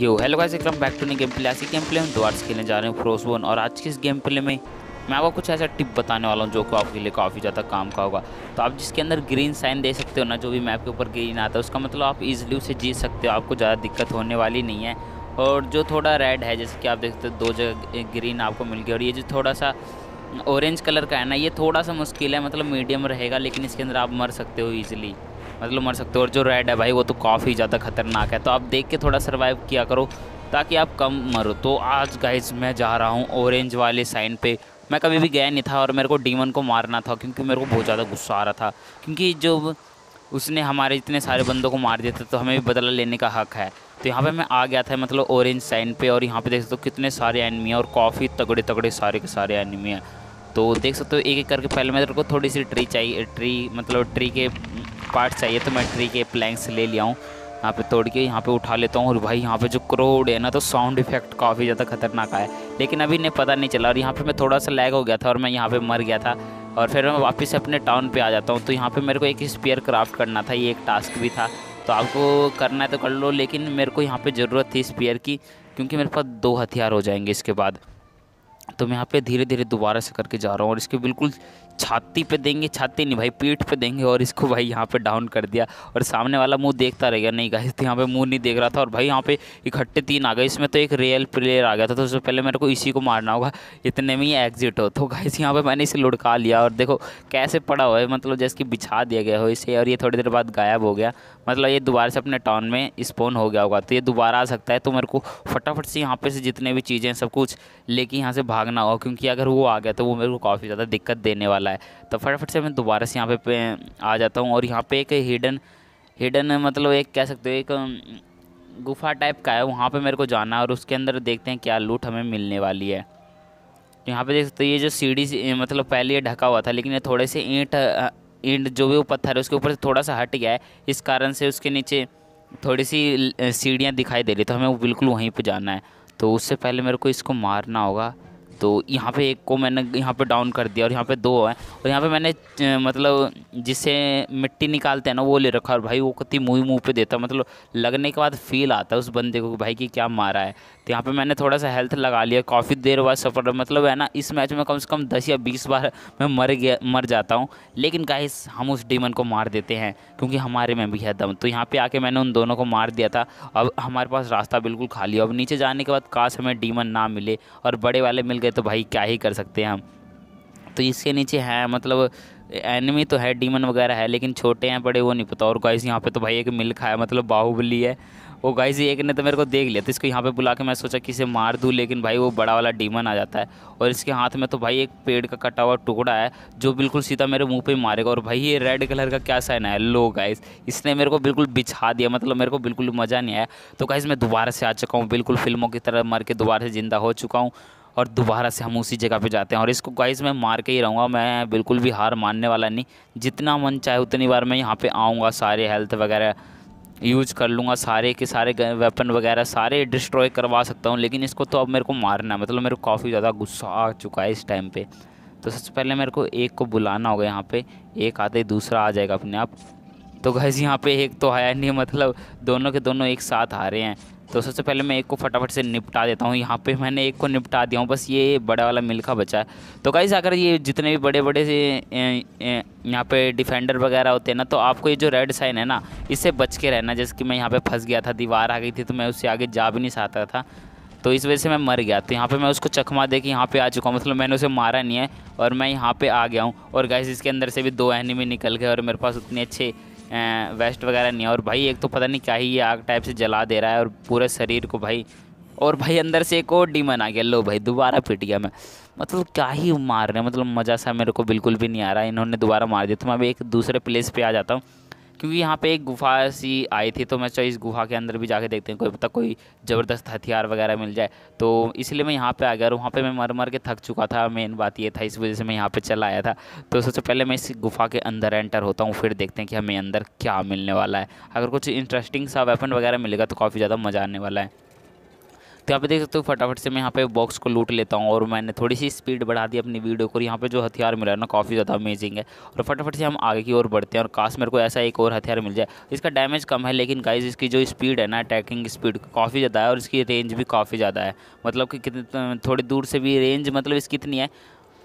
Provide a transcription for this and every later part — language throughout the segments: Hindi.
यो हेलो गाइस एकदम बैक टू नी गेम प्ले ऐसी गेम प्ले हम द्वार्स खेलने जा रहे हैं फ्रोसबोन और आज के इस गेम प्ले में मैं आपको कुछ ऐसा टिप बताने वाला हूँ जो कि आपके लिए काफ़ी ज़्यादा काम का होगा तो आप जिसके अंदर ग्रीन साइन दे सकते हो ना जो भी मैप के ऊपर ग्रीन आता है उसका मतलब आप ईजिली उसे जीत सकते हो आपको ज़्यादा दिक्कत होने वाली नहीं है और जो थोड़ा रेड है जैसे कि आप देखते हो दो जगह ग्रीन आपको मिल गई और ये जो थोड़ा सा ऑरेंज कलर का है ना ये थोड़ा सा मुश्किल है मतलब मीडियम रहेगा लेकिन इसके अंदर आप मर सकते हो ईजिली मतलब मर सकते हो और जो रेड है भाई वो तो काफ़ी ज़्यादा खतरनाक है तो आप देख के थोड़ा सर्वाइव किया करो ताकि आप कम मरो तो आज गाइज मैं जा रहा हूँ ऑरेंज वाले साइन पे मैं कभी भी गया नहीं था और मेरे को डीमन को मारना था क्योंकि मेरे को बहुत ज़्यादा गुस्सा आ रहा था क्योंकि जो उसने हमारे इतने सारे बंदों को मार दिया था तो हमें भी बदला लेने का हक है तो यहाँ पे मैं आ गया था मतलब ऑरेंज साइन पे और यहाँ पे देख सकते हो कितने सारे एनमी हैं और काफ़ी तगड़े तगड़े सारे के सारे एनमी हैं तो देख सकते हो एक एक करके पहले मेरे को थोड़ी सी ट्री चाहिए ट्री मतलब ट्री के पार्ट चाहिए तो मैं ट्री के प्लैंक्स ले लिया हूँ यहाँ पे तोड़ के यहाँ पे उठा लेता हूँ और भाई यहाँ पे जो क्रोड है ना तो साउंड इफेक्ट काफ़ी ज़्यादा खतरनाक आया लेकिन अभी इन्हें पता नहीं चला और यहाँ पे मैं थोड़ा सा लैग हो गया था और मैं यहाँ पे मर गया था और फिर मैं वापस अपने टाउन पे आ जाता हूँ तो यहाँ पे मेरे को एक स्पेयर क्राफ्ट करना था ये एक टास्क भी था तो आपको करना है तो कर लो लेकिन मेरे को यहाँ पर ज़रूरत थी स्पेयर की क्योंकि मेरे पास दो हथियार हो जाएंगे इसके बाद तो मैं यहाँ पे धीरे धीरे दोबारा से करके जा रहा हूँ और इसके बिल्कुल छाती पे देंगे छाती नहीं भाई पीठ पे देंगे और इसको भाई यहाँ पे डाउन कर दिया और सामने वाला मुंह देखता रह गया नहीं गाइस तो यहाँ पे मुंह नहीं देख रहा था और भाई यहाँ पे इकट्ठे तीन आ गए इसमें तो एक रियल प्लेयर आ गया था तो उससे पहले मेरे को इसी को मारना होगा इतने में ही एग्जिट हो तो गाइस यहाँ पर मैंने इसे लुड़का लिया और देखो कैसे पड़ा हुआ है मतलब जैसे कि बिछा दिया गया हो इसे और ये थोड़ी देर बाद गायब हो गया मतलब ये दोबारा से अपने टाउन में स्पोन हो गया होगा तो ये दोबारा आ सकता है तो मेरे को फटाफट से यहाँ पे से जितने भी चीज़ें सब कुछ लेके यहाँ से भागना होगा क्योंकि अगर वो आ गया तो वो मेरे को काफ़ी ज़्यादा दिक्कत देने वाला है तो फटाफट से मैं दोबारा से यहाँ पे आ जाता हूँ और यहाँ पे एक हिडन हिडन मतलब एक कह सकते हो एक गुफा टाइप का है वहाँ पे मेरे को जाना है और उसके अंदर देखते हैं क्या लूट हमें मिलने वाली है तो यहाँ पर देख सकते हो ये जो सीढ़ी मतलब पहले ये ढका हुआ था लेकिन ये थोड़े से ईंट ईंट जो भी वो पत्थर है उसके ऊपर से थोड़ा सा हट गया है इस कारण से उसके नीचे थोड़ी सी सीढ़ियाँ दिखाई दे रही तो हमें वो बिल्कुल वहीं पर जाना है तो उससे पहले मेरे को इसको मारना होगा तो यहाँ पे एक को मैंने यहाँ पे डाउन कर दिया और यहाँ पे दो है और यहाँ पे मैंने मतलब जिसे मिट्टी निकालते हैं ना वो ले रखा और भाई वो कति मुँह मुँह पे देता मतलब लगने के बाद फील आता है उस बंदे को भाई कि क्या मारा है तो यहाँ पे मैंने थोड़ा सा हेल्थ लगा लिया काफ़ी देर बाद सफर मतलब है ना इस मैच में कम से कम दस या बीस बार मैं मर गया मर जाता हूँ लेकिन गाइस हम उस डीमन को मार देते हैं क्योंकि हमारे में भी है दम तो यहाँ पर आके मैंने उन दोनों को मार दिया था अब हमारे पास रास्ता बिल्कुल खाली अब नीचे जाने के बाद काश हमें डीमन ना मिले और बड़े वाले मिल गए गए तो भाई क्या ही कर सकते हैं हम तो इसके नीचे है मतलब एनिमी तो है डीमन वगैरह है लेकिन छोटे हैं बड़े वो नहीं पता और गाइस यहाँ पे तो भाई एक मिल है मतलब बाहुबली है वो गाइस एक ने तो मेरे को देख लिया तो इसको यहाँ पे बुला के मैं सोचा कि इसे मार दूँ लेकिन भाई वो बड़ा वाला डीमन आ जाता है और इसके हाथ में तो भाई एक पेड़ का कटा हुआ टुकड़ा है जो बिल्कुल सीधा मेरे मुंह पर मारेगा और भाई ये रेड कलर का क्या साइन है लो गाइस इसने मेरे को बिल्कुल बिछा दिया मतलब मेरे को बिल्कुल मज़ा नहीं आया तो गाइस मैं दोबारा से आ चुका हूँ बिल्कुल फिल्मों की तरह मर के दोबारा से ज़िंदा हो चुका हूँ और दोबारा से हम उसी जगह पे जाते हैं और इसको गाइस मैं मार के ही रहूँगा मैं बिल्कुल भी हार मानने वाला नहीं जितना मन चाहे उतनी बार मैं यहाँ पे आऊँगा सारे हेल्थ वगैरह यूज कर लूँगा सारे के सारे वेपन वगैरह सारे डिस्ट्रॉय करवा सकता हूँ लेकिन इसको तो अब मेरे को मारना है मतलब मेरे को काफ़ी ज़्यादा गुस्सा आ चुका है इस टाइम पर तो सबसे पहले मेरे को एक को बुलाना होगा यहाँ पर एक आते ही दूसरा आ जाएगा अपने आप तो गैस यहाँ पे एक तो आया नहीं मतलब दोनों के दोनों एक साथ आ रहे हैं तो सबसे पहले मैं एक को फटाफट से निपटा देता हूँ यहाँ पे मैंने एक को निपटा दिया हूँ बस ये बड़ा वाला मिल्खा बचा है तो कहीं अगर ये जितने भी बड़े बड़े से यहाँ पे डिफेंडर वगैरह होते हैं ना तो आपको ये जो रेड साइन है ना इससे बच के रहना जैसे कि मैं यहाँ पे फंस गया था दीवार आ गई थी तो मैं उससे आगे जा भी नहीं सकता था तो इस वजह से मैं मर गया तो यहाँ पे मैं उसको चकमा दे के यहाँ पे आ चुका हूँ मतलब मैंने उसे मारा नहीं है और मैं यहाँ पे आ गया हूँ और गैस इसके अंदर से भी दो एनिमी निकल गए और मेरे पास उतने अच्छे वेस्ट वगैरह नहीं और भाई एक तो पता नहीं क्या ही ये आग टाइप से जला दे रहा है और पूरे शरीर को भाई और भाई अंदर से एक और डीमन आ गया लो भाई दोबारा पिट गया मैं मतलब क्या ही मार रहे हैं मतलब मज़ा सा मेरे को बिल्कुल भी नहीं आ रहा है इन्होंने दोबारा मार दिया तो मैं अभी एक दूसरे प्लेस पर आ जाता हूँ क्योंकि यहाँ पे एक गुफा सी आई थी तो मैं चाहे इस गुफा के अंदर भी जाके देखते हैं कोई पता मतलब कोई ज़बरदस्त हथियार वगैरह मिल जाए तो इसलिए मैं यहाँ पे आ गया और वहाँ पे मैं मर मर के थक चुका था मेन बात ये था इस वजह से मैं यहाँ पे चला आया था तो सोचो पहले मैं इस गुफा के अंदर एंटर होता हूँ फिर देखते हैं कि हमें अंदर क्या मिलने वाला है अगर कुछ इंटरेस्टिंग सा वेपन वगैरह मिलेगा तो काफ़ी ज़्यादा मज़ा आने वाला है तो यहाँ पे देख सकते हो फटाफट से मैं यहाँ पे बॉक्स को लूट लेता हूँ और मैंने थोड़ी सी स्पीड बढ़ा दी अपनी वीडियो को यहाँ पे जो हथियार मिला है ना काफ़ी ज़्यादा अमेजिंग है और फटाफट से हम आगे की ओर बढ़ते हैं और काश मेरे को ऐसा एक और हथियार मिल जाए इसका डैमेज कम है लेकिन गाइज इसकी जो स्पीड है ना अटैकिंग स्पीड काफ़ी ज़्यादा है और इसकी रेंज भी काफ़ी ज़्यादा है मतलब कि थोड़ी दूर से भी रेंज मतलब इसकी इतनी है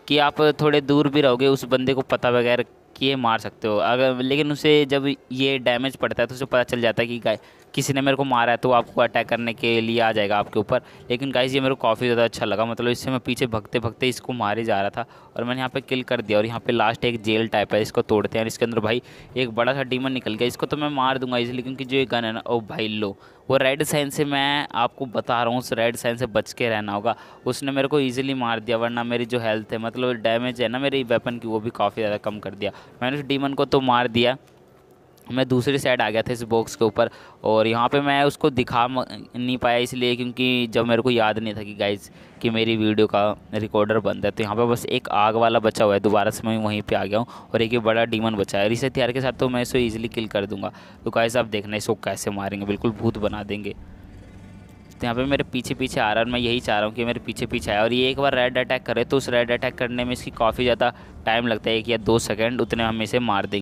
कि आप थोड़े दूर भी रहोगे उस बंदे को पता वगैरह कि ये मार सकते हो अगर लेकिन उसे जब ये डैमेज पड़ता है तो उसे पता चल जाता है कि गाय किसी ने मेरे को मारा है तो आपको अटैक करने के लिए आ जाएगा आपके ऊपर लेकिन गाइस ये मेरे को काफ़ी ज़्यादा अच्छा लगा मतलब इससे मैं पीछे भगते भगते इसको मारे जा रहा था और मैंने यहाँ पे किल कर दिया और यहाँ पे लास्ट एक जेल टाइप है इसको तोड़ते हैं और इसके अंदर भाई एक बड़ा सा डीमन निकल गया इसको तो मैं मार दूंगा इसलिए क्योंकि जो ये गन है ना ओ भाई लो वो रेड साइन से मैं आपको बता रहा हूँ उस रेड साइन से बच के रहना होगा उसने मेरे को ईजिली मार दिया वरना मेरी जो हेल्थ है मतलब डैमेज है ना मेरी वेपन की वो भी काफ़ी ज़्यादा कम कर दिया मैंने उस डीमन को तो मार दिया मैं दूसरी साइड आ गया था इस बॉक्स के ऊपर और यहाँ पे मैं उसको दिखा नहीं पाया इसलिए क्योंकि जब मेरे को याद नहीं था कि गाइज कि मेरी वीडियो का रिकॉर्डर बंद है तो यहाँ पे बस एक आग वाला बचा हुआ है दोबारा से मैं वहीं पे आ गया हूँ और एक ये बड़ा डीमन बचा है और इस हथियार के साथ तो मैं इसे ईजिली किल कर दूँगा तो गाइज आप देखना इसको कैसे मारेंगे बिल्कुल भूत बना देंगे सकते तो यहाँ पे मेरे पीछे पीछे आ रहा है और मैं यही चाह रहा हूँ कि मेरे पीछे पीछे आए और ये एक बार रेड अटैक करे तो उस रेड अटैक करने में इसकी काफ़ी ज़्यादा टाइम लगता है एक या दो सेकेंड उतने हम इसे मार देंगे